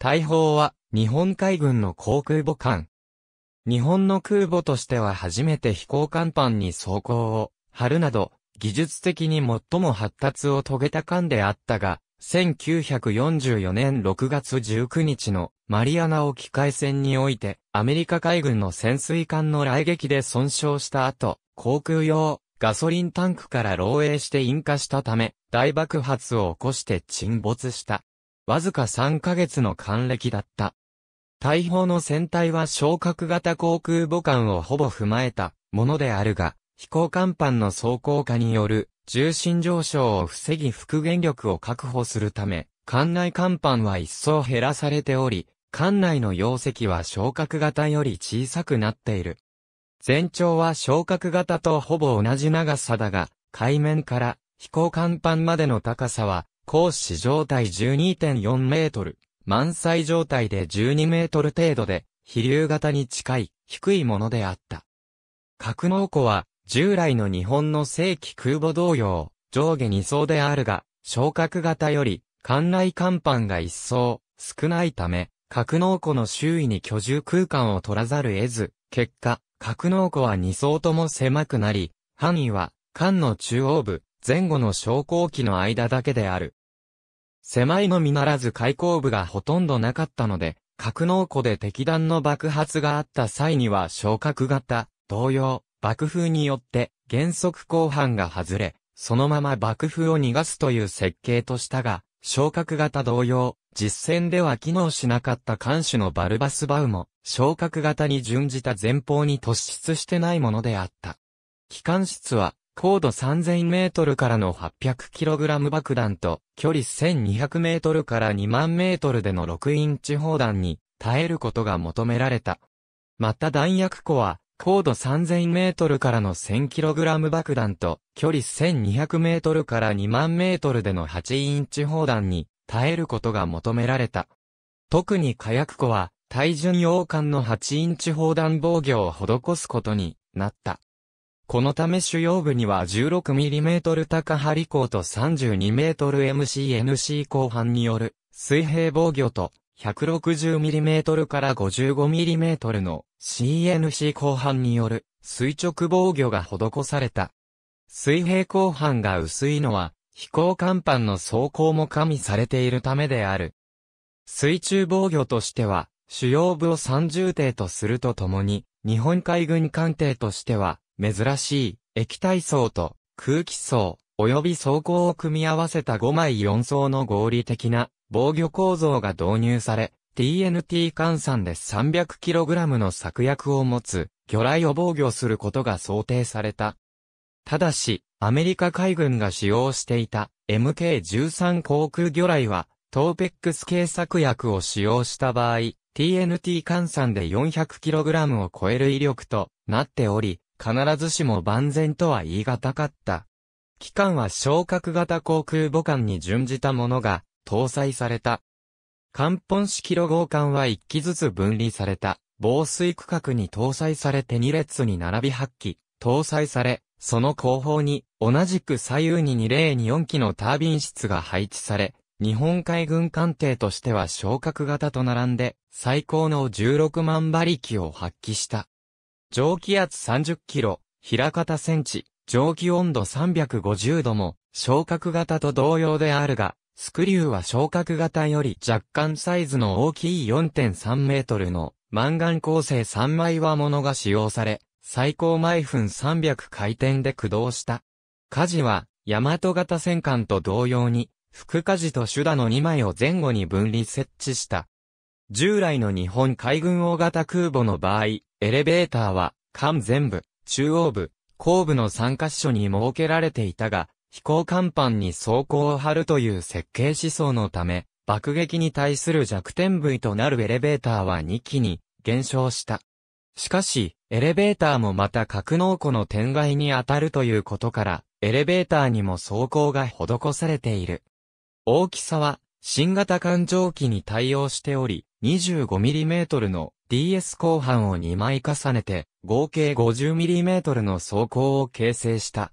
大砲は日本海軍の航空母艦。日本の空母としては初めて飛行甲板に走行を張るなど、技術的に最も発達を遂げた艦であったが、1944年6月19日のマリアナ沖海戦において、アメリカ海軍の潜水艦の雷撃で損傷した後、航空用ガソリンタンクから漏洩して引火したため、大爆発を起こして沈没した。わずか3ヶ月の還暦だった。大砲の船体は昇格型航空母艦をほぼ踏まえたものであるが、飛行甲板の装甲下による重心上昇を防ぎ復元力を確保するため、艦内甲板は一層減らされており、艦内の容積は昇格型より小さくなっている。全長は昇格型とほぼ同じ長さだが、海面から飛行甲板までの高さは格子状態12.4メートル、満載状態で12メートル程度で、飛流型に近い、低いものであった。格納庫は、従来の日本の正規空母同様、上下2層であるが、昇格型より、艦内甲板が1層、少ないため、格納庫の周囲に居住空間を取らざる得ず、結果、格納庫は2層とも狭くなり、範囲は、艦の中央部、前後の昇降機の間だけである。狭いのみならず開口部がほとんどなかったので、格納庫で敵弾の爆発があった際には昇格型、同様、爆風によって原則後半が外れ、そのまま爆風を逃がすという設計としたが、昇格型同様、実戦では機能しなかった艦首のバルバスバウも、昇格型に準じた前方に突出してないものであった。機関室は、高度3000メートルからの800キログラム爆弾と、距離1200メートルから2万メートルでの6インチ砲弾に耐えることが求められた。また弾薬庫は、高度3000メートルからの1000キログラム爆弾と、距離1200メートルから2万メートルでの8インチ砲弾に耐えることが求められた。特に火薬庫は、対準洋艦の8インチ砲弾防御を施すことになった。このため主要部には 16mm 高張港と 32mmMCNC 後半による水平防御と 160mm から 55mm の CNC 後半による垂直防御が施された。水平後半が薄いのは飛行甲板の走行も加味されているためである。水中防御としては主要部を三重艇とするとともに日本海軍艦艇としては珍しい液体層と空気層及び装甲を組み合わせた5枚4層の合理的な防御構造が導入され、TNT 換算で 300kg の策薬を持つ魚雷を防御することが想定された。ただし、アメリカ海軍が使用していた MK13 航空魚雷は、トーペックス系策薬を使用した場合、TNT 換算で 400kg を超える威力となっており、必ずしも万全とは言い難かった。機関は昇格型航空母艦に準じたものが搭載された。艦本式ロゴ艦は1機ずつ分離された防水区画に搭載されて2列に並び8機搭載され、その後方に同じく左右に2例2 4機のタービン室が配置され、日本海軍艦艇としては昇格型と並んで最高の16万馬力を発揮した。蒸気圧30キロ、平方センチ、蒸気温度350度も、昇格型と同様であるが、スクリューは昇格型より若干サイズの大きい4.3メートルのマンガン構成3枚輪物が使用され、最高毎分300回転で駆動した。火事は、大和型戦艦と同様に、副火事と手段の2枚を前後に分離設置した。従来の日本海軍大型空母の場合、エレベーターは、艦全部、中央部、後部の3カ所に設けられていたが、飛行甲板に装甲を張るという設計思想のため、爆撃に対する弱点部位となるエレベーターは2機に減少した。しかし、エレベーターもまた格納庫の天外に当たるということから、エレベーターにも装甲が施されている。大きさは、新型艦上機に対応しており、25mm の DS 後半を2枚重ねて、合計 50mm の装甲を形成した。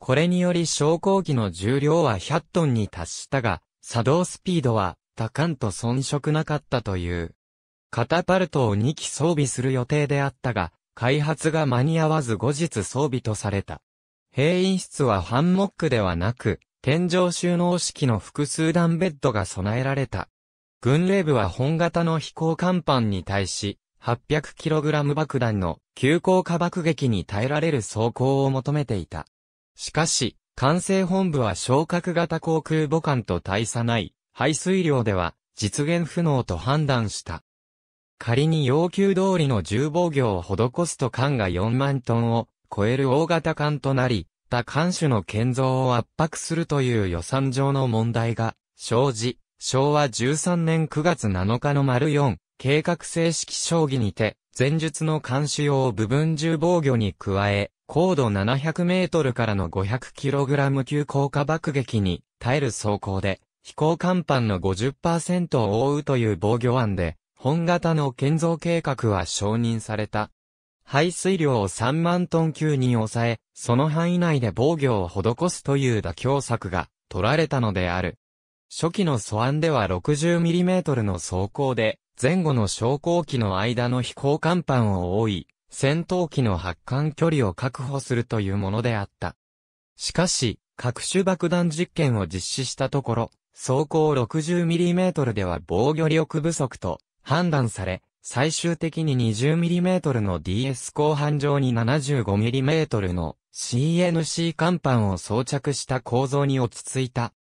これにより昇降機の重量は100トンに達したが、作動スピードは多感と遜色なかったという。カタパルトを2機装備する予定であったが、開発が間に合わず後日装備とされた。閉院室はハンモックではなく、天井収納式の複数段ベッドが備えられた。軍令部は本型の飛行甲板に対し、800kg 爆弾の急降下爆撃に耐えられる装甲を求めていた。しかし、管制本部は昇格型航空母艦と大差ない排水量では実現不能と判断した。仮に要求通りの重防御を施すと艦が4万トンを超える大型艦となり、他艦種の建造を圧迫するという予算上の問題が生じ、昭和13年9月7日の丸4、計画正式将棋にて、前述の監視用部分重防御に加え、高度700メートルからの500キログラム級降下爆撃に耐える走行で、飛行甲板の50%を覆うという防御案で、本型の建造計画は承認された。排水量を3万トン級に抑え、その範囲内で防御を施すという妥協策が取られたのである。初期の素案では 60mm の装甲で、前後の昇降機の間の飛行甲板を覆い、戦闘機の発艦距離を確保するというものであった。しかし、各種爆弾実験を実施したところ、走行 60mm では防御力不足と判断され、最終的に 20mm の DS 後半上に 75mm の CNC 甲板を装着した構造に落ち着いた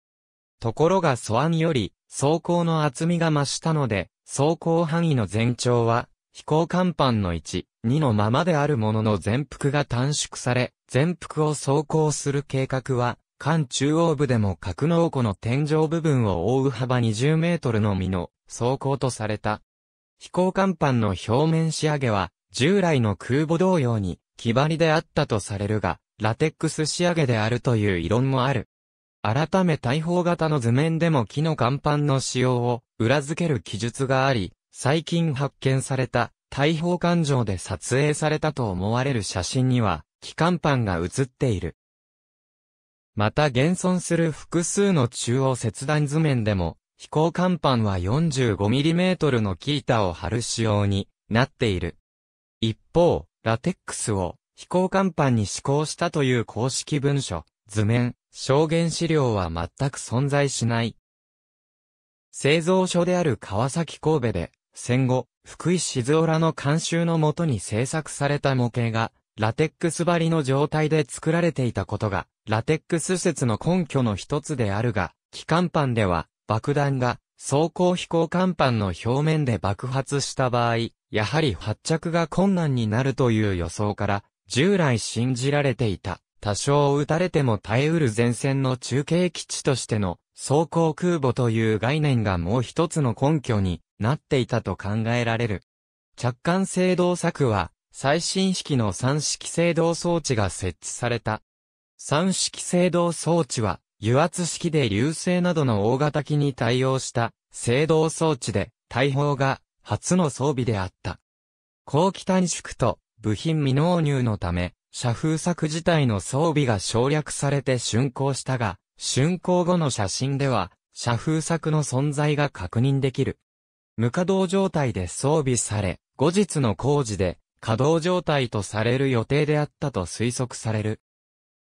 ところが素案より、走行の厚みが増したので、走行範囲の全長は、飛行甲板の1、2のままであるものの全幅が短縮され、全幅を走行する計画は、艦中央部でも格納庫の天井部分を覆う幅20メートルのみの走行とされた。飛行甲板の表面仕上げは、従来の空母同様に、木張りであったとされるが、ラテックス仕上げであるという異論もある。改め大砲型の図面でも木の甲板の使用を裏付ける記述があり、最近発見された大砲艦上で撮影されたと思われる写真には、木甲板が写っている。また現存する複数の中央切断図面でも、飛行甲板は 45mm のキータを張る仕様になっている。一方、ラテックスを飛行甲板に施行したという公式文書、図面、証言資料は全く存在しない。製造所である川崎神戸で、戦後、福井静浦の監修のもとに製作された模型が、ラテックス張りの状態で作られていたことが、ラテックス説の根拠の一つであるが、機関板では、爆弾が、走行飛行甲板の表面で爆発した場合、やはり発着が困難になるという予想から、従来信じられていた。多少撃たれても耐えうる前線の中継基地としての装甲空母という概念がもう一つの根拠になっていたと考えられる。着艦制動策は最新式の三式制動装置が設置された。三式制動装置は油圧式で流星などの大型機に対応した制動装置で大砲が初の装備であった。後期短縮と部品未納入のため、社風作自体の装備が省略されて竣工したが、竣工後の写真では、社風作の存在が確認できる。無稼働状態で装備され、後日の工事で稼働状態とされる予定であったと推測される。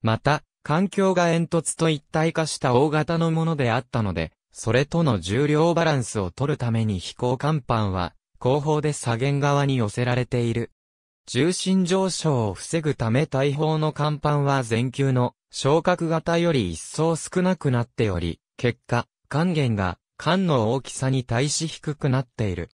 また、環境が煙突と一体化した大型のものであったので、それとの重量バランスを取るために飛行甲板は、後方で左舷側に寄せられている。重心上昇を防ぐため大砲の甲板は全球の昇格型より一層少なくなっており、結果、還元が艦の大きさに対し低くなっている。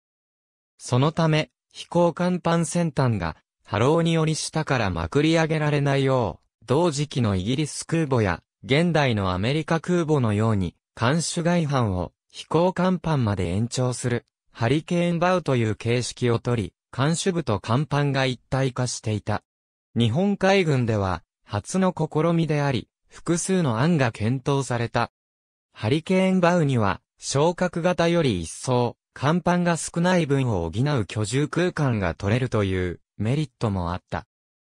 そのため、飛行甲板先端が波浪により下からまくり上げられないよう、同時期のイギリス空母や現代のアメリカ空母のように、艦首外帆を飛行甲板まで延長する、ハリケーンバウという形式をとり、艦首部と甲板が一体化していた。日本海軍では、初の試みであり、複数の案が検討された。ハリケーンバウには、昇格型より一層、甲板が少ない分を補う居住空間が取れるというメリットもあった。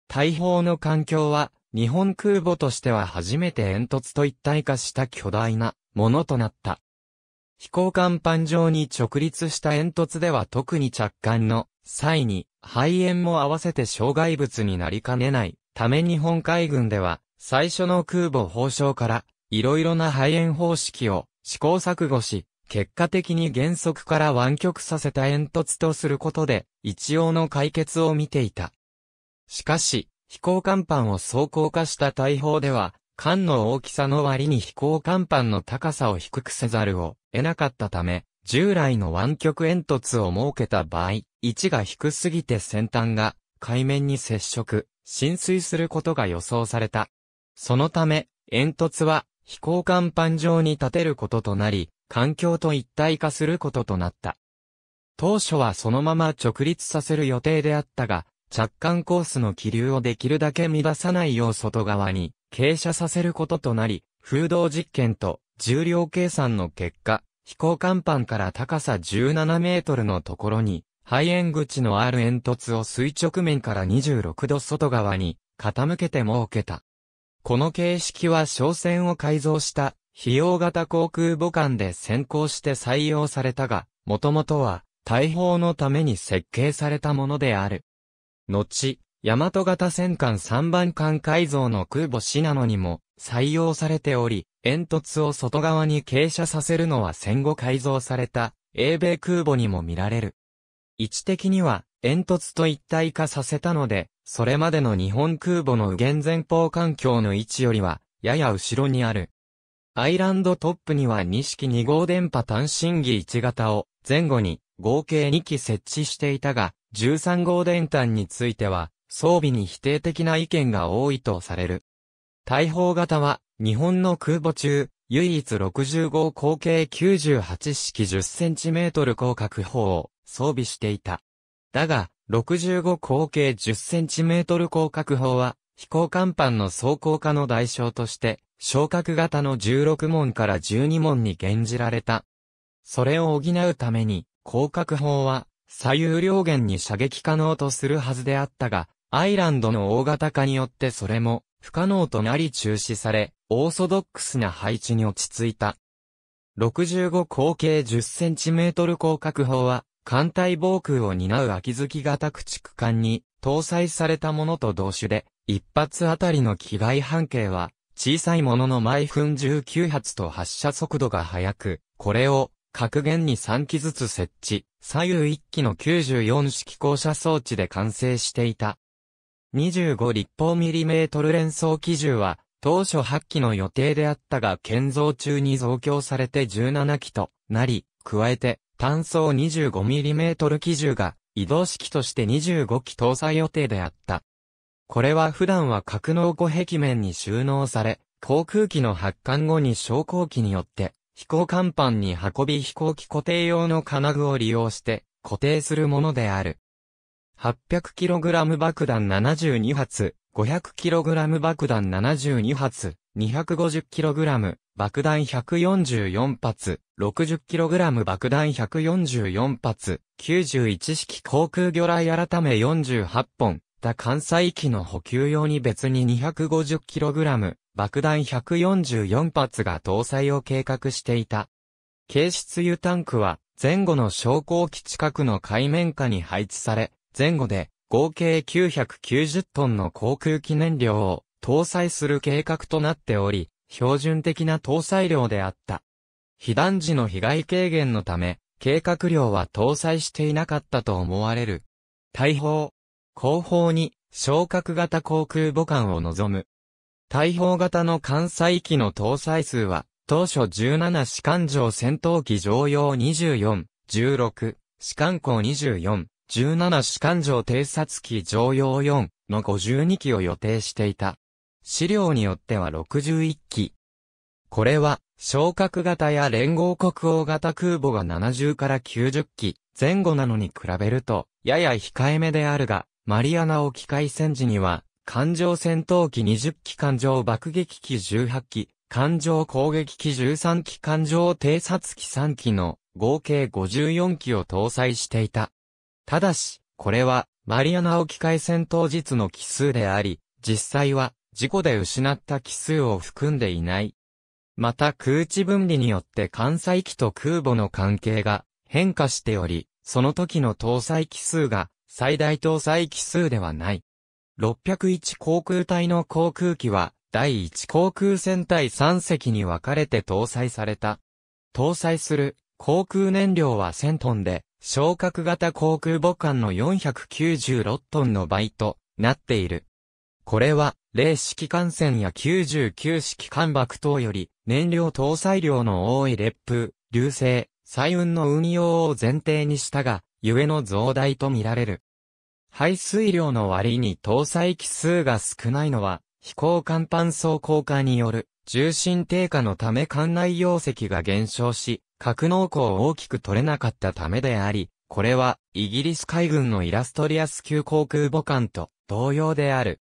大砲の環境は、日本空母としては初めて煙突と一体化した巨大なものとなった。飛行甲板上に直立した煙突では特に着艦の際に肺炎も合わせて障害物になりかねないため日本海軍では最初の空母放送からいろいろな肺炎方式を試行錯誤し、結果的に原則から湾曲させた煙突とすることで、一応の解決を見ていた。しかし、飛行甲板を走行化した大砲では、艦の大きさの割に飛行甲板の高さを低くせざるを得なかったため、従来の湾曲煙突を設けた場合、位置が低すぎて先端が海面に接触、浸水することが予想された。そのため、煙突は飛行甲板上に建てることとなり、環境と一体化することとなった。当初はそのまま直立させる予定であったが、着艦コースの気流をできるだけ乱さないよう外側に傾斜させることとなり、風洞実験と重量計算の結果、飛行甲板から高さ17メートルのところに、肺炎口のある煙突を垂直面から26度外側に傾けて設けた。この形式は商船を改造した費用型航空母艦で先行して採用されたが、もともとは大砲のために設計されたものである。後、大和型戦艦3番艦改造の空母シナノにも採用されており、煙突を外側に傾斜させるのは戦後改造された英米空母にも見られる。位置的には煙突と一体化させたので、それまでの日本空母の右舷前方環境の位置よりは、やや後ろにある。アイランドトップには2式2号電波単身儀1型を前後に合計2機設置していたが、13号電端については装備に否定的な意見が多いとされる。大砲型は、日本の空母中、唯一6 5口径98式 10cm 広角砲を装備していた。だが、65口径 10cm 広角砲は、飛行甲板の装甲化の代償として、昇格型の16門から12門に減じられた。それを補うために、広角砲は、左右両舷に射撃可能とするはずであったが、アイランドの大型化によってそれも不可能となり中止され、オーソドックスな配置に落ち着いた。65口径 10cm 広角砲は、艦隊防空を担う秋月型駆逐艦に搭載されたものと同種で、一発あたりの機外半径は、小さいものの毎分19発と発射速度が速く、これを格弦に3機ずつ設置、左右1機の94式降射装置で完成していた。25立方ミリメートル連装機銃は、当初8機の予定であったが建造中に増強されて17機となり、加えて、単装 25mm 機銃が移動式として25機搭載予定であった。これは普段は格納庫壁面に収納され、航空機の発艦後に昇降機によって飛行甲板に運び飛行機固定用の金具を利用して固定するものである。800kg 爆弾72発、500kg 爆弾72発、250kg 爆弾144発、60kg 爆弾144発、91式航空魚雷改め48本、他関西機の補給用に別に 250kg 爆弾144発が搭載を計画していた。軽質油タンクは前後の昇降機近くの海面下に配置され、前後で合計990トンの航空機燃料を搭載する計画となっており、標準的な搭載量であった。被弾時の被害軽減のため、計画量は搭載していなかったと思われる。大砲。後方に、昇格型航空母艦を望む。大砲型の艦載機の搭載数は、当初17士官上戦闘機常用24、16、士官校24、17師環状偵察機常用4の52機を予定していた。資料によっては61機。これは、昇格型や連合国王型空母が70から90機前後なのに比べると、やや控えめであるが、マリアナ沖海戦時には、艦上戦闘機20機艦上爆撃機18機、艦上攻撃機13機艦上偵察機3機の合計54機を搭載していた。ただし、これは、マリアナ沖海戦当日の奇数であり、実際は、事故で失った奇数を含んでいない。また空地分離によって艦載機と空母の関係が変化しており、その時の搭載機数が最大搭載機数ではない。601航空隊の航空機は第1航空戦隊3隻に分かれて搭載された。搭載する航空燃料は1000トンで、昇格型航空母艦の496トンの倍となっている。これは、零式艦船や99式艦爆等より、燃料搭載量の多い烈風、流星、彩雲の運用を前提にしたが、ゆえの増大とみられる。排水量の割に搭載機数が少ないのは、飛行艦搬送効果による重心低下のため艦内容積が減少し、格納庫を大きく取れなかったためであり、これは、イギリス海軍のイラストリアス級航空母艦と同様である。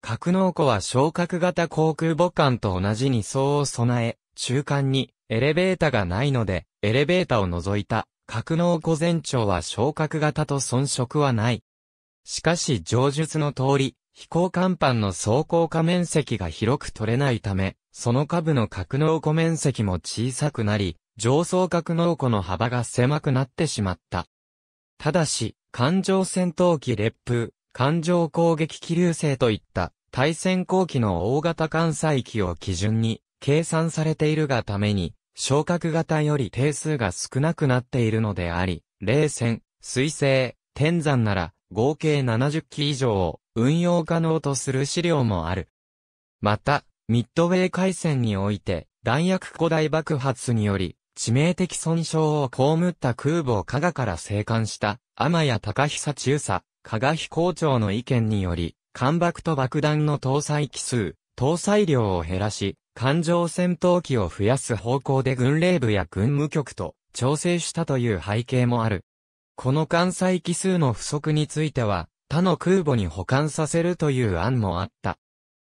格納庫は昇格型航空母艦と同じ2層を備え、中間にエレベータがないので、エレベータを除いた格納庫全長は昇格型と遜色はない。しかし上述の通り、飛行甲板の走行下面積が広く取れないため、その下部の格納庫面積も小さくなり、上層格納庫の幅が狭くなってしまった。ただし、艦上戦闘機烈風、艦上攻撃気流星といった対戦後期の大型艦載機を基準に計算されているがために、昇格型より定数が少なくなっているのであり、冷戦、水星、天山なら合計70機以上を運用可能とする資料もある。また、ミッドウェー海戦において、弾薬古代爆発により、致命的損傷を被った空母を加賀から生還した、天谷隆久中佐、加賀飛行長の意見により、艦爆と爆弾の搭載機数、搭載量を減らし、艦上戦闘機を増やす方向で軍令部や軍務局と調整したという背景もある。この艦載機数の不足については、他の空母に保管させるという案もあった。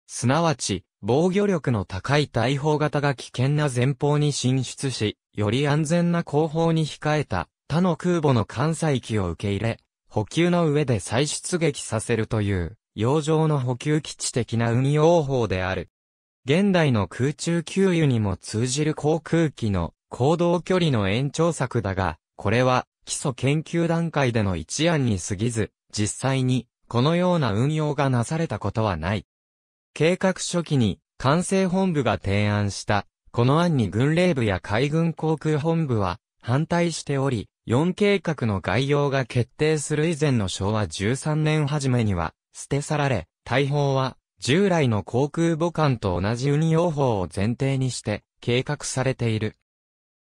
すなわち、防御力の高い大砲型が危険な前方に進出し、より安全な後方に控えた他の空母の艦載機を受け入れ、補給の上で再出撃させるという、洋上の補給基地的な運用法である。現代の空中給油にも通じる航空機の行動距離の延長策だが、これは基礎研究段階での一案に過ぎず、実際にこのような運用がなされたことはない。計画初期に、管制本部が提案した、この案に軍令部や海軍航空本部は反対しており、4計画の概要が決定する以前の昭和13年初めには、捨て去られ、大砲は、従来の航空母艦と同じ運用法を前提にして、計画されている。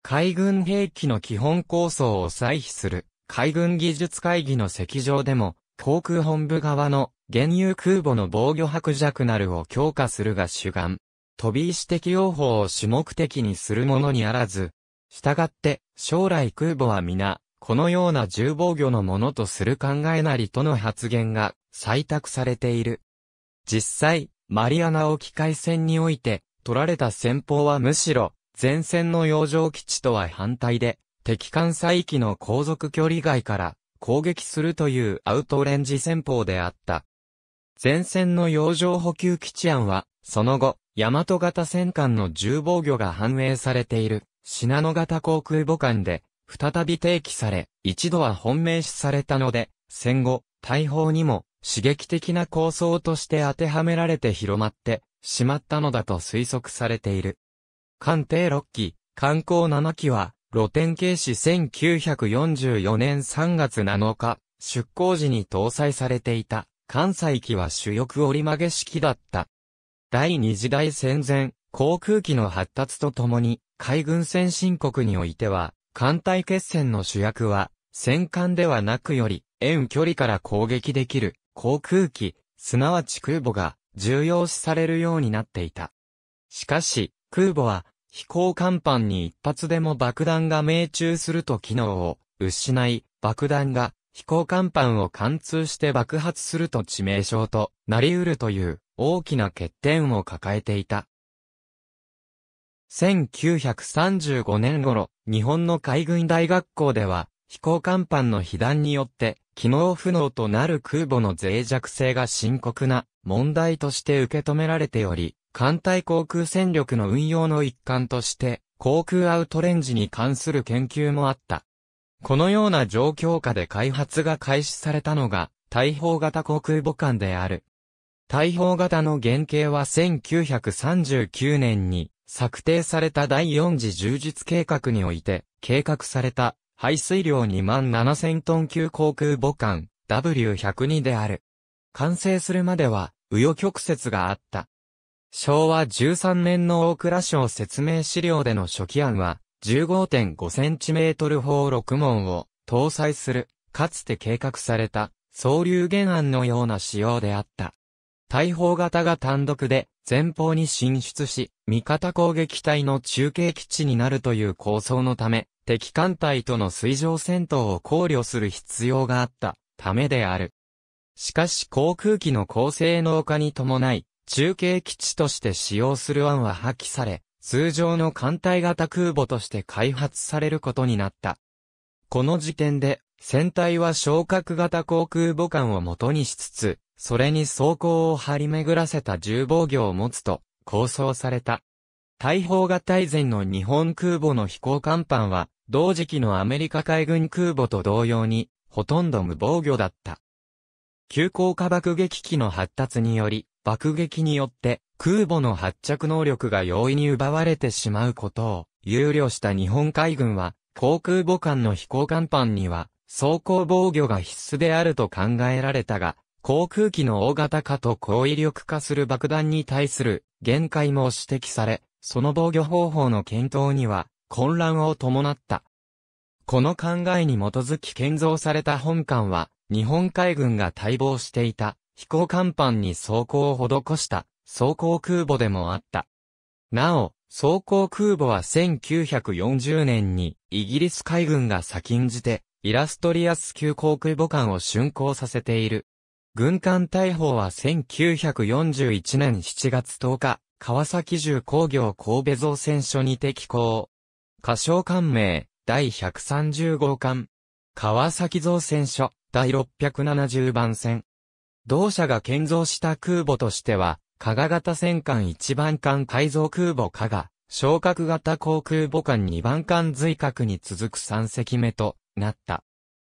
海軍兵器の基本構想を採否する、海軍技術会議の席上でも、航空本部側の原油空母の防御薄弱なるを強化するが主眼。飛び石的用法を主目的にするものにあらず、従って将来空母は皆、このような重防御のものとする考えなりとの発言が採択されている。実際、マリアナ沖海戦において、取られた戦法はむしろ、前線の洋上基地とは反対で、敵艦載機の航続距離外から攻撃するというアウトレンジ戦法であった。前線の洋上補給基地案は、その後、大和型戦艦の重防御が反映されている、信濃型航空母艦で、再び提起され、一度は本命視されたので、戦後、大砲にも刺激的な構想として当てはめられて広まってしまったのだと推測されている。艦艇6機、艦光7機は露天形視1944年3月7日、出港時に搭載されていた、関西機は主翼折り曲げ式だった。第二次大戦前、航空機の発達とともに、海軍先進国においては、艦隊決戦の主役は、戦艦ではなくより、遠距離から攻撃できる、航空機、すなわち空母が、重要視されるようになっていた。しかし、空母は、飛行甲板に一発でも爆弾が命中すると機能を失い、爆弾が飛行甲板を貫通して爆発すると致命傷となり得るという大きな欠点を抱えていた。1935年頃、日本の海軍大学校では、飛行甲板の被弾によって、機能不能となる空母の脆弱性が深刻な問題として受け止められており、艦隊航空戦力の運用の一環として、航空アウトレンジに関する研究もあった。このような状況下で開発が開始されたのが、大砲型航空母艦である。大砲型の原型は1939年に策定された第4次充実計画において計画された排水量2万7000トン級航空母艦 W102 である。完成するまでは、右与曲折があった。昭和13年の大蔵省説明資料での初期案は、15.5センチメートル砲6門を搭載する、かつて計画された、総流原案のような仕様であった。大砲型が単独で前方に進出し、味方攻撃隊の中継基地になるという構想のため、敵艦隊との水上戦闘を考慮する必要があったためである。しかし航空機の高性能化に伴い、中継基地として使用する案は破棄され、通常の艦隊型空母として開発されることになった。この時点で、船体は昇格型航空母艦を元にしつつ、それに装甲を張り巡らせた重防御を持つと構想された。大砲型以前の日本空母の飛行甲板は、同時期のアメリカ海軍空母と同様に、ほとんど無防御だった。急降下爆撃機の発達により、爆撃によって空母の発着能力が容易に奪われてしまうことを憂慮した日本海軍は航空母艦の飛行甲板には装甲防御が必須であると考えられたが、航空機の大型化と高威力化する爆弾に対する限界も指摘され、その防御方法の検討には混乱を伴った。この考えに基づき建造された本艦は、日本海軍が待望していた飛行甲板に装甲を施した装甲空母でもあった。なお、装甲空母は1940年にイギリス海軍が先んじてイラストリアス級航空母艦を竣工させている。軍艦大砲は1941年7月10日、川崎重工業神戸造船所にて寄港。歌唱艦名、第130号艦。川崎造船所、第670番線。同社が建造した空母としては、加賀型戦艦1番艦改造空母加賀、昇格型航空母艦2番艦随格に続く3隻目となった。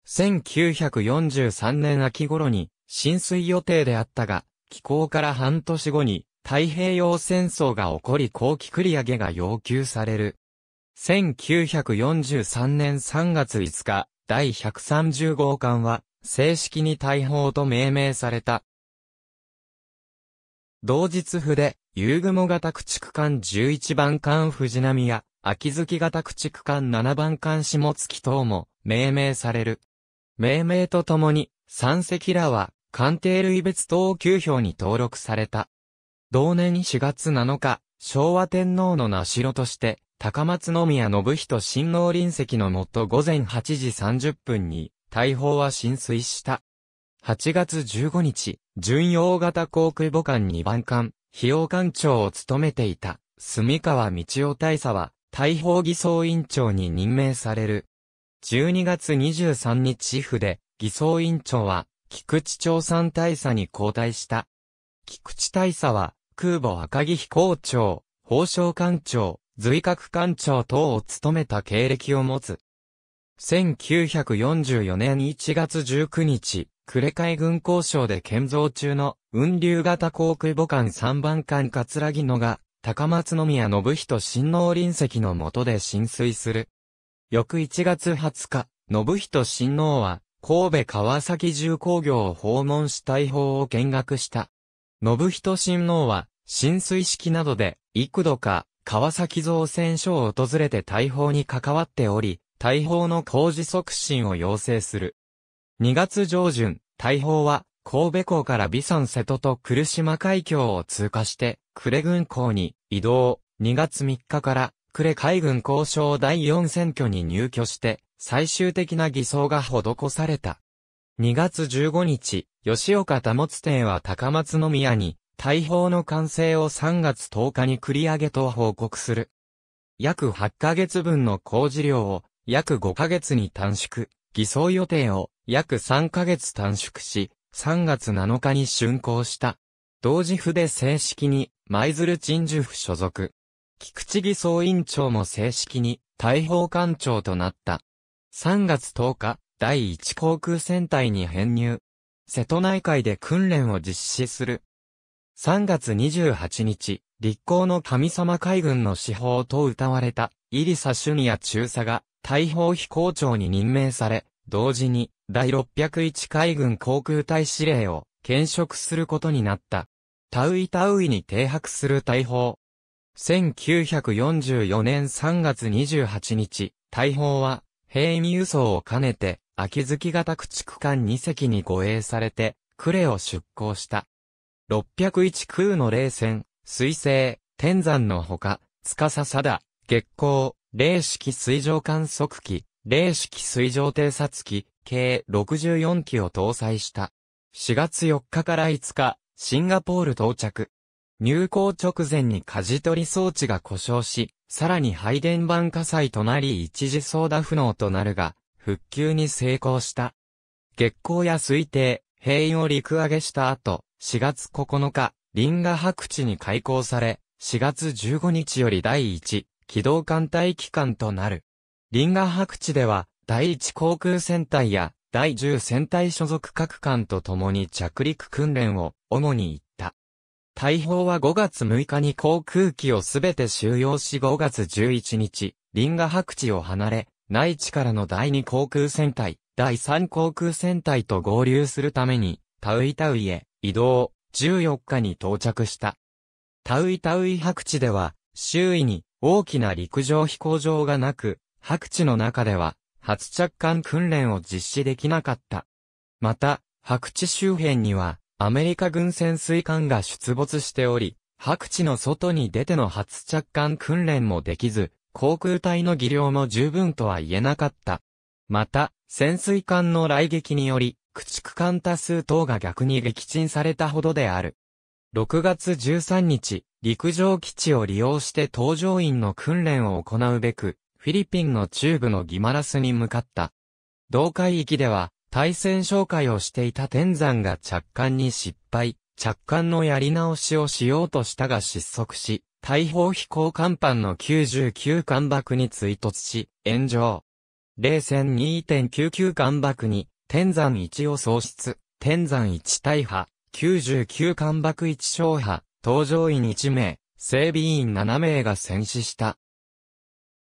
1943年秋頃に浸水予定であったが、寄港から半年後に太平洋戦争が起こり後期繰り上げが要求される。1943年3月5日、第130号艦は正式に大砲と命名された。同日筆、で、夕雲型駆逐艦11番艦藤波や、秋月型駆逐艦7番艦下月等も命名される。命名とともに、三隻らは、艦艇類別等級表に登録された。同年4月7日、昭和天皇の名城として、高松宮信人親王臨席のもと午前8時30分に、大砲は浸水した。8月15日、巡洋型航空母艦2番艦、費用艦長を務めていた、住川道夫大佐は、大砲偽装委員長に任命される。12月23日府で、偽装委員長は、菊池長三大佐に交代した。菊池大佐は、空母赤木飛行長、法省艦長、随格艦長等を務めた経歴を持つ。1944年1月19日、呉海軍交渉で建造中の雲流型航空母艦3番艦桂木野が、高松宮信人親王臨席の下で浸水する。翌1月20日、信人親王は、神戸川崎重工業を訪問し大砲を見学した。信人親王は、浸水式などで、幾度か、川崎造船所を訪れて大砲に関わっており、大砲の工事促進を要請する。2月上旬、大砲は、神戸港から美山瀬戸と来島海峡を通過して、呉軍港に移動、2月3日から呉海軍交渉第4選挙に入居して、最終的な偽装が施された。2月15日、吉岡保店は高松宮に、大砲の完成を3月10日に繰り上げと報告する。約8ヶ月分の工事量を約5ヶ月に短縮、偽装予定を約3ヶ月短縮し、3月7日に竣工した。同時府で正式に、舞鶴鎮守府所属。菊池偽装委員長も正式に、大砲官長となった。3月10日、第1航空戦隊に編入。瀬戸内海で訓練を実施する。3月28日、立候の神様海軍の司法と謳われた、イリサ・シュニア中佐が、大砲飛行長に任命され、同時に第601海軍航空隊司令を兼職することになった。タウイタウイに停泊する大砲。1944年3月28日、大砲は兵員輸送を兼ねて秋月型駆逐艦2隻に護衛されて、呉を出港した。601空の冷戦、水星、天山のほか、司だ、月光、零式水上観測機、零式水上偵察機、計64機を搭載した。4月4日から5日、シンガポール到着。入港直前に舵取り装置が故障し、さらに配電盤火災となり一時操打不能となるが、復旧に成功した。月光や推定、兵員を陸揚げした後、4月9日、ン河白地に開港され、4月15日より第1、機動艦隊機関となる。リンガ白地では、第1航空戦隊や第10戦隊所属各艦と共に着陸訓練を主に行った。大砲は5月6日に航空機をすべて収容し5月11日、リンガ白地を離れ、内地からの第2航空戦隊、第3航空戦隊と合流するために、タウイタウイへ移動、14日に到着した。タウイタウイ白地では、周囲に大きな陸上飛行場がなく、白地の中では、初着艦訓練を実施できなかった。また、白地周辺には、アメリカ軍潜水艦が出没しており、白地の外に出ての初着艦訓練もできず、航空隊の技量も十分とは言えなかった。また、潜水艦の来撃により、駆逐艦多数等が逆に撃沈されたほどである。6月13日、陸上基地を利用して搭乗員の訓練を行うべく、フィリピンの中部のギマラスに向かった。同海域では、対戦紹介をしていた天山が着艦に失敗、着艦のやり直しをしようとしたが失速し、大砲飛行甲板の99艦爆に追突し、炎上。冷戦2.99艦爆に、天山1を喪失、天山1大破、99艦爆1小破、搭乗員1名、整備員7名が戦死した。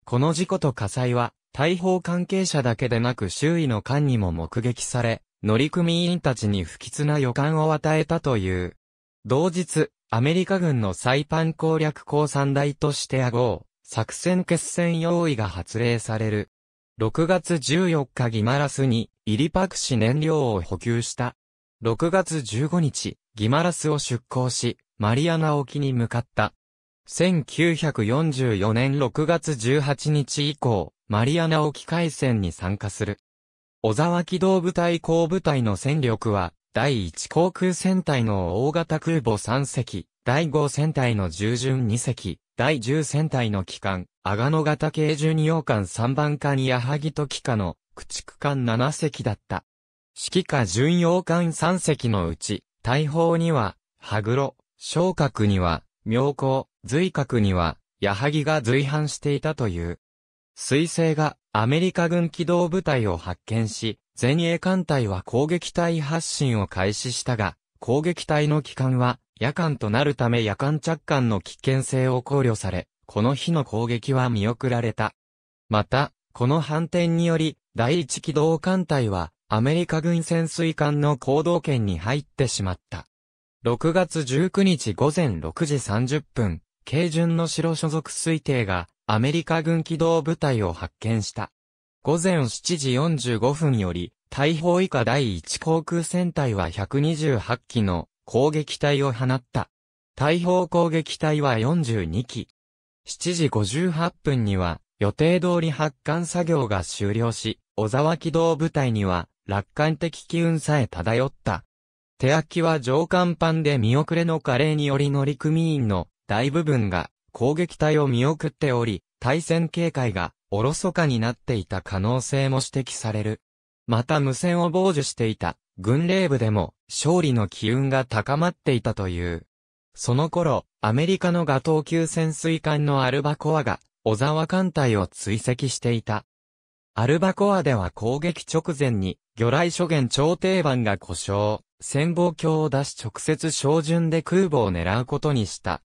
この事故と火災は、大砲関係者だけでなく周囲の艦にも目撃され、乗組員たちに不吉な予感を与えたという。同日、アメリカ軍のサイパン攻略交三大としてあご作戦決戦用意が発令される。6月14日ギマラスに、イリパク市燃料を補給した。6月15日、ギマラスを出港し、マリアナ沖に向かった。1944年6月18日以降、マリアナ沖海戦に参加する。小沢機動部隊航部隊の戦力は、第1航空戦隊の大型空母3隻、第5戦隊の従順2隻、第10戦隊の機関、阿賀野型系巡洋艦3番艦矢作と機下の駆逐艦7隻だった。指揮下巡洋艦3隻のうち、大砲には、羽黒、昇格には、妙高、随格には、矢作が随伴していたという。彗星がアメリカ軍機動部隊を発見し、前衛艦隊は攻撃隊発進を開始したが、攻撃隊の機関は夜間となるため夜間着艦の危険性を考慮され、この日の攻撃は見送られた。また、この反転により、第一機動艦隊はアメリカ軍潜水艦の行動圏に入ってしまった。6月19日午前6時30分、軽巡の城所属推定がアメリカ軍機動部隊を発見した。午前7時45分より、大砲以下第1航空戦隊は128機の攻撃隊を放った。大砲攻撃隊は42機。7時58分には、予定通り発艦作業が終了し、小沢機動部隊には、楽観的機運さえ漂った。手焼きは上甲板で見送れの加齢により乗組員の大部分が攻撃隊を見送っており、対戦警戒がおろそかになっていた可能性も指摘される。また無線を傍受していた軍令部でも勝利の機運が高まっていたという。その頃、アメリカのガトー級潜水艦のアルバコアが小沢艦隊を追跡していた。アルバコアでは攻撃直前に魚雷諸元調停板が故障。潜望鏡を出し直接照準で空母を狙うことにした。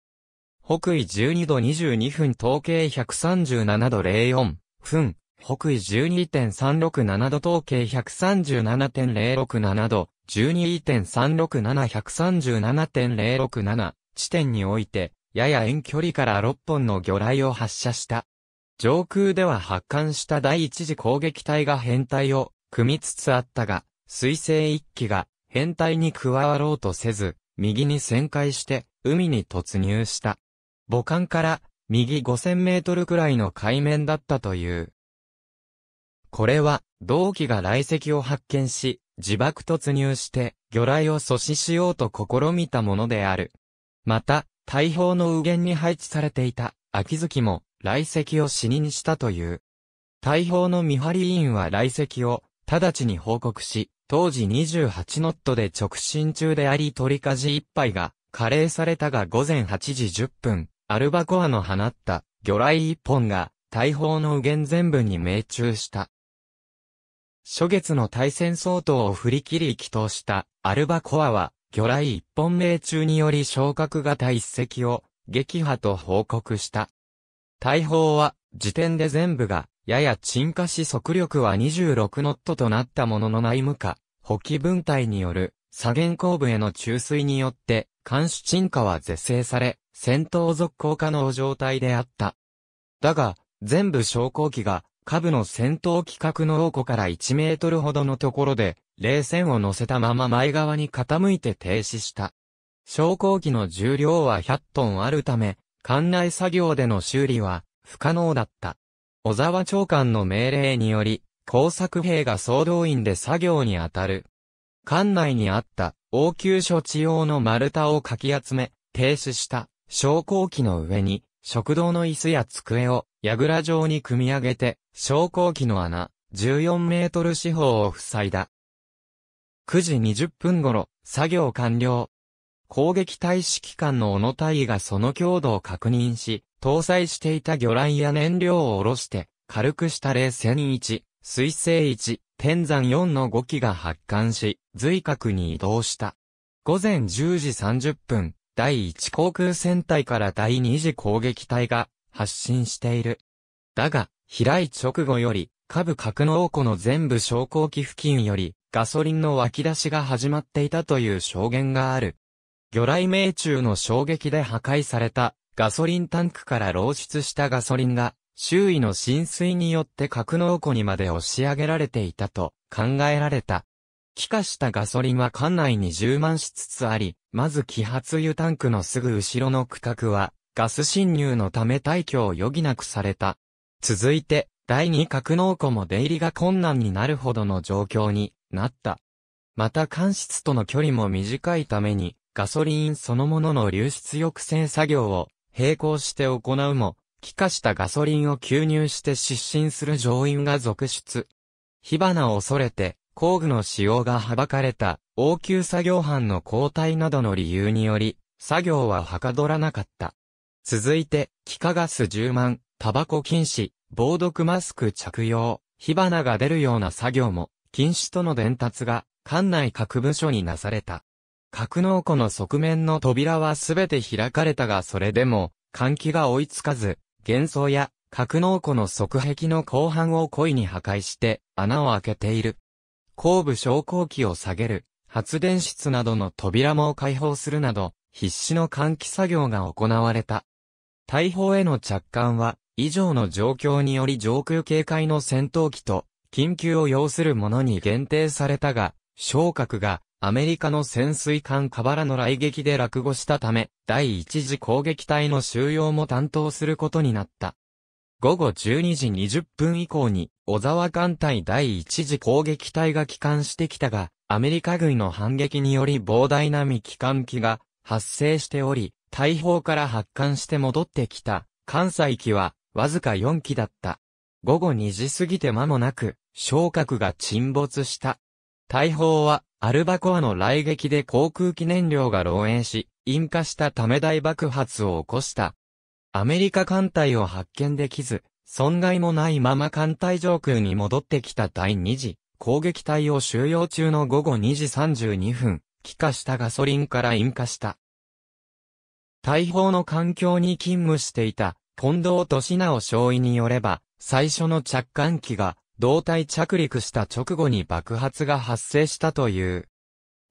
北緯12度22分統計137度04分、北緯12.367度統計137.067度、12.367137.067地点において、やや遠距離から6本の魚雷を発射した。上空では発艦した第一次攻撃隊が編隊を組みつつあったが、水星1機が編隊に加わろうとせず、右に旋回して、海に突入した。母艦から、右5000メートルくらいの海面だったという。これは、同期が雷石を発見し、自爆突入して、魚雷を阻止しようと試みたものである。また、大砲の右舷に配置されていた、秋月も、来石を死ににしたという。大砲の見張り委員は雷石を、直ちに報告し、当時28ノットで直進中であり鳥かじ一杯が、加齢されたが午前8時10分、アルバコアの放った、魚雷一本が、大砲の右舷全部に命中した。初月の対戦相当を振り切り祈祷したアルバコアは、魚雷一本命中により昇格型一隻を撃破と報告した。大砲は、時点で全部がやや沈下し速力は26ノットとなったものの内務下、補給分隊による左舷後部への注水によって、監視沈下は是正され、戦闘続行可能状態であった。だが、全部昇降機が、下部の戦闘規格の王庫から1メートルほどのところで、冷戦を乗せたまま前側に傾いて停止した。昇降機の重量は100トンあるため、艦内作業での修理は不可能だった。小沢長官の命令により、工作兵が総動員で作業に当たる。館内にあった応急処置用の丸太をかき集め、停止した昇降機の上に、食堂の椅子や机を櫓状に組み上げて、昇降機の穴、14メートル四方を塞いだ。9時20分頃、作業完了。攻撃隊指機関の小野隊がその強度を確認し、搭載していた魚雷や燃料を下ろして、軽くした冷戦1、水星1、天山4の5機が発艦し、随格に移動した。午前10時30分、第1航空戦隊から第2次攻撃隊が発進している。だが、飛来直後より、下部格納庫の全部昇降機付近より、ガソリンの湧き出しが始まっていたという証言がある。魚雷命中の衝撃で破壊されたガソリンタンクから漏出したガソリンが、周囲の浸水によって格納庫にまで押し上げられていたと考えられた。気化したガソリンは管内に充満しつつあり、まず揮発油タンクのすぐ後ろの区画は、ガス侵入のため退去を余儀なくされた。続いて、第二格納庫も出入りが困難になるほどの状況になった。また間室との距離も短いために、ガソリンそのものの流出抑制作業を並行して行うも、気化したガソリンを吸入して失神する乗員が続出。火花を恐れて、工具の使用がはばかれた、応急作業班の交代などの理由により、作業ははかどらなかった。続いて、気化ガス10万、タバコ禁止、防毒マスク着用、火花が出るような作業も、禁止との伝達が、管内各部署になされた。格納庫の側面の扉はすべて開かれたがそれでも、換気が追いつかず、幻想や格納庫の側壁の後半を故意に破壊して穴を開けている。後部昇降機を下げる、発電室などの扉も開放するなど、必死の換気作業が行われた。大砲への着艦は、以上の状況により上空警戒の戦闘機と、緊急を要するものに限定されたが、昇格がアメリカの潜水艦カバラの雷撃で落語したため、第一次攻撃隊の収容も担当することになった。午後12時20分以降に、小沢艦隊第一次攻撃隊が帰還してきたが、アメリカ軍の反撃により膨大な未帰還機が発生しており、大砲から発艦して戻ってきた、関西機は、わずか4機だった。午後2時過ぎて間もなく、昇格が沈没した。大砲は、アルバコアの雷撃で航空機燃料が漏洩し、引火したため大爆発を起こした。アメリカ艦隊を発見できず、損害もないまま艦隊上空に戻ってきた第2次攻撃隊を収容中の午後2時32分、気化したガソリンから引火した。大砲の環境に勤務していた、近藤利直少尉によれば、最初の着艦機が胴体着陸した直後に爆発が発生したという。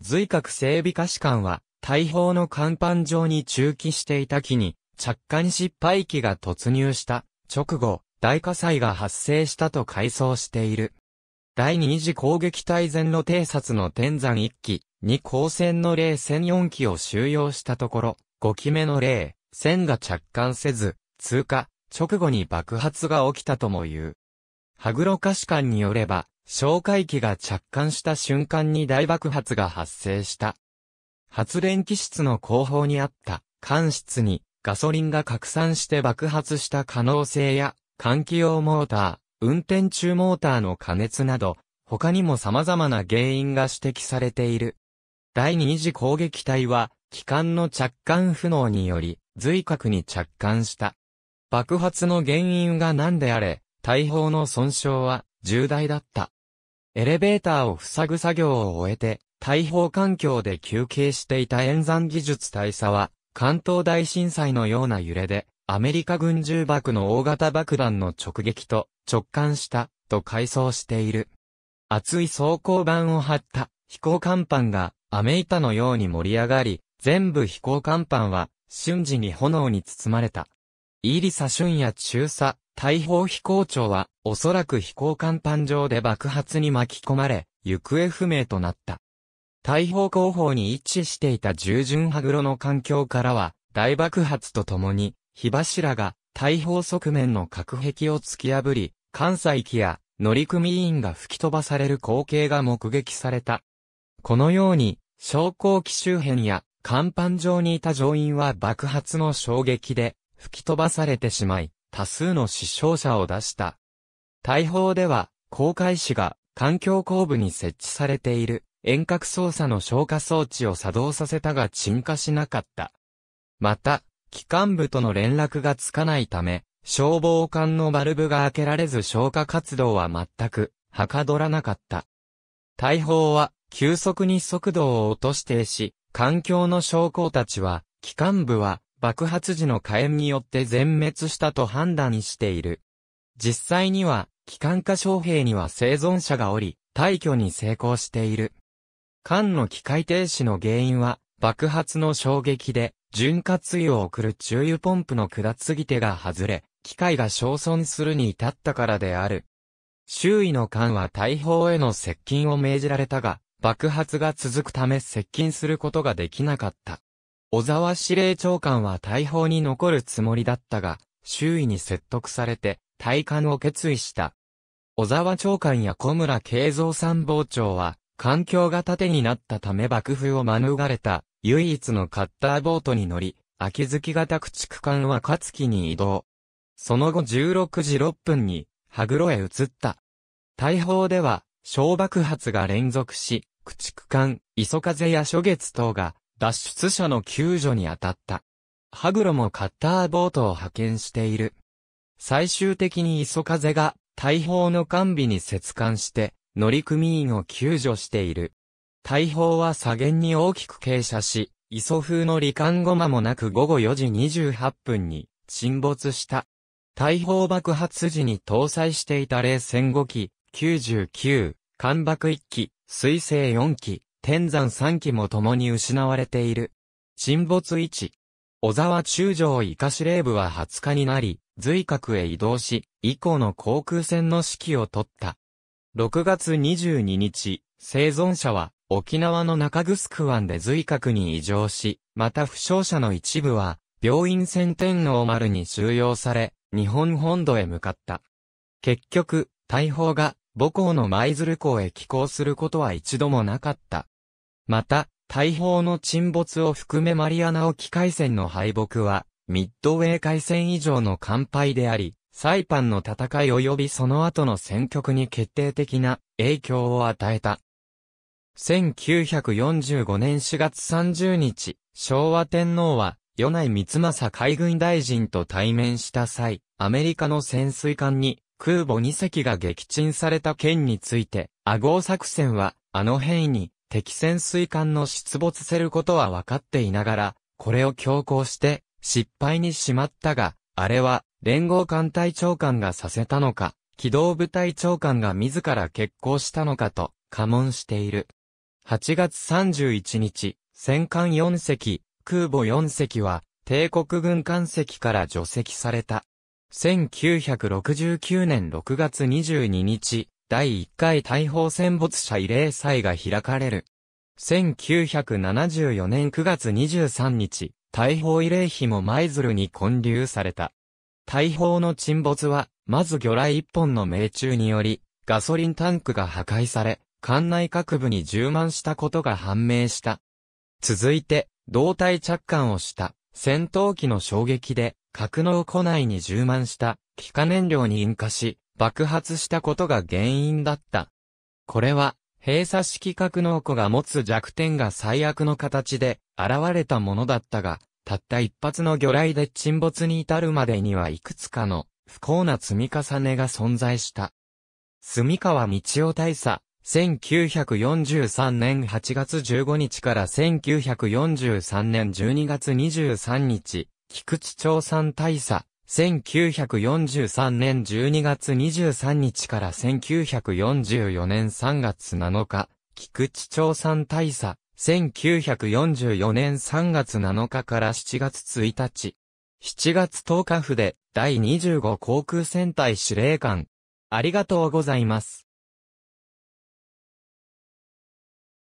随角整備可士官は、大砲の甲板上に駐機していた機に、着艦失敗機が突入した直後、大火災が発生したと回想している。第二次攻撃隊前の偵察の天山1機二光線の霊1四4機を収容したところ、5機目の霊線が着艦せず、通過、直後に爆発が起きたとも言う。羽黒菓子館によれば、哨戒機が着艦した瞬間に大爆発が発生した。発電機室の後方にあった艦室にガソリンが拡散して爆発した可能性や、換気用モーター、運転中モーターの加熱など、他にも様々な原因が指摘されている。第二次攻撃隊は、機関の着艦不能により、随格に着艦した。爆発の原因が何であれ、大砲の損傷は重大だった。エレベーターを塞ぐ作業を終えて、大砲環境で休憩していた演算技術大佐は、関東大震災のような揺れで、アメリカ軍重爆の大型爆弾の直撃と直感したと回想している。厚い装甲板を張った飛行甲板が飴板のように盛り上がり、全部飛行甲板は瞬時に炎に包まれた。イーリサ春夜中佐、大砲飛行長は、おそらく飛行甲板上で爆発に巻き込まれ、行方不明となった。大砲後方に位置していた従順羽黒の環境からは、大爆発とともに、火柱が、大砲側面の隔壁を突き破り、関西機や乗組員が吹き飛ばされる光景が目撃された。このように、昇降機周辺や甲板上にいた乗員は爆発の衝撃で吹き飛ばされてしまい、多数の死傷者を出した。大砲では、航海士が環境後部に設置されている遠隔操作の消火装置を作動させたが沈下しなかった。また、機関部との連絡がつかないため、消防管のバルブが開けられず消火活動は全く、はかどらなかった。大砲は、急速に速度を落としてし、環境の将校たちは、機関部は、爆発時の火炎によって全滅したと判断している。実際には、機関化将兵には生存者がおり、退去に成功している。艦の機械停止の原因は、爆発の衝撃で、潤滑油を送る注油ポンプの下継ぎ手が外れ、機械が焼損するに至ったからである。周囲の艦は大砲への接近を命じられたが、爆発が続くため接近することができなかった。小沢司令長官は大砲に残るつもりだったが、周囲に説得されて、退官を決意した。小沢長官や小村慶三参謀長は、環境が盾になったため幕府を免れた、唯一のカッターボートに乗り、秋月型駆逐艦は勝木に移動。その後16時6分に、羽黒へ移った。大砲では、小爆発が連続し、駆逐艦、磯風や諸月等が、脱出者の救助に当たった。ハグロもカッターボートを派遣している。最終的に磯風が大砲の完備に接管して乗組員を救助している。大砲は左舷に大きく傾斜し、磯風の罹患後間もなく午後4時28分に沈没した。大砲爆発時に搭載していた冷戦5機、99、艦爆1機、水星4機、天山三基も共に失われている。沈没位置。小沢中将以下司令部は20日になり、随格へ移動し、以降の航空船の指揮を取った。6月22日、生存者は、沖縄の中城湾で随格に移乗し、また負傷者の一部は、病院船天王丸に収容され、日本本土へ向かった。結局、大砲が、母校の舞鶴港へ寄港することは一度もなかった。また、大砲の沈没を含めマリアナ沖海戦の敗北は、ミッドウェー海戦以上の完敗であり、サイパンの戦い及びその後の戦局に決定的な影響を与えた。1945年4月30日、昭和天皇は、米内光政海軍大臣と対面した際、アメリカの潜水艦に空母2隻が撃沈された件について、アゴ作戦は、あの変異に敵潜水艦の出没せることは分かっていながら、これを強行して失敗にしまったが、あれは連合艦隊長官がさせたのか、機動部隊長官が自ら決行したのかと、過問している。8月31日、戦艦4隻、空母4隻は、帝国軍艦隻から除籍された。1969年6月22日、第1回大砲戦没者慰霊祭が開かれる。1974年9月23日、大砲慰霊碑も舞鶴に建立された。大砲の沈没は、まず魚雷一本の命中により、ガソリンタンクが破壊され、艦内各部に充満したことが判明した。続いて、胴体着艦をした戦闘機の衝撃で、格納庫内に充満した気化燃料に引火し、爆発したことが原因だった。これは、閉鎖式格納庫が持つ弱点が最悪の形で現れたものだったが、たった一発の魚雷で沈没に至るまでにはいくつかの不幸な積み重ねが存在した。住川道夫大佐、1943年8月15日から1943年12月23日、菊池町三大佐、1943年12月23日から1944年3月7日、菊池町産大佐、1944年3月7日から7月1日、7月10日府で第25航空戦隊司令官。ありがとうございます。